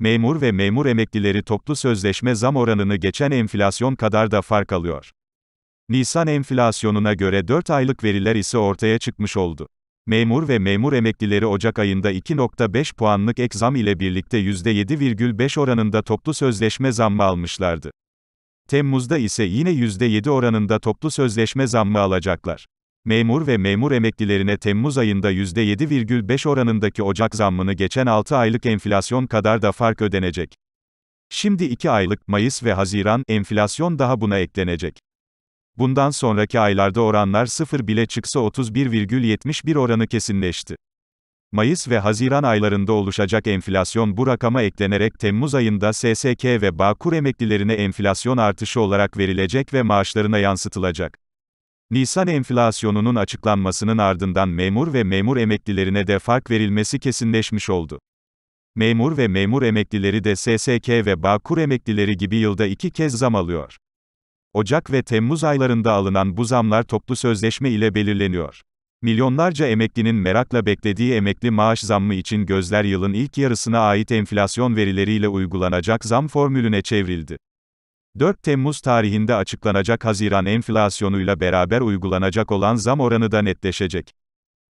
memur ve memur emeklileri toplu sözleşme zam oranını geçen enflasyon kadar da fark alıyor. Nisan enflasyonuna göre 4 aylık veriler ise ortaya çıkmış oldu. Memur ve memur emeklileri Ocak ayında 2.5 puanlık ek zam ile birlikte %7,5 oranında toplu sözleşme zammı almışlardı. Temmuz'da ise yine %7 oranında toplu sözleşme zammı alacaklar memur ve memur emeklilerine Temmuz ayında %7,5 oranındaki Ocak zammını geçen 6 aylık enflasyon kadar da fark ödenecek. Şimdi 2 aylık Mayıs ve Haziran enflasyon daha buna eklenecek. Bundan sonraki aylarda oranlar 0 bile çıksa 31,71 oranı kesinleşti. Mayıs ve Haziran aylarında oluşacak enflasyon bu rakama eklenerek Temmuz ayında SSK ve Bağkur emeklilerine enflasyon artışı olarak verilecek ve maaşlarına yansıtılacak. Nisan enflasyonunun açıklanmasının ardından memur ve memur emeklilerine de fark verilmesi kesinleşmiş oldu. Memur ve memur emeklileri de SSK ve Bağkur emeklileri gibi yılda iki kez zam alıyor. Ocak ve Temmuz aylarında alınan bu zamlar toplu sözleşme ile belirleniyor. Milyonlarca emeklinin merakla beklediği emekli maaş zammı için gözler yılın ilk yarısına ait enflasyon verileriyle uygulanacak zam formülüne çevrildi. 4 Temmuz tarihinde açıklanacak Haziran enflasyonuyla beraber uygulanacak olan zam oranı da netleşecek.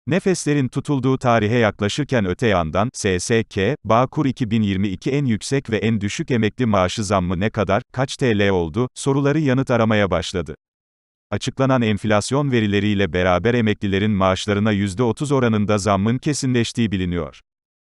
Nefeslerin tutulduğu tarihe yaklaşırken öte yandan, SSK, Bağkur 2022 en yüksek ve en düşük emekli maaşı zammı ne kadar, kaç TL oldu, soruları yanıt aramaya başladı. Açıklanan enflasyon verileriyle beraber emeklilerin maaşlarına %30 oranında zammın kesinleştiği biliniyor.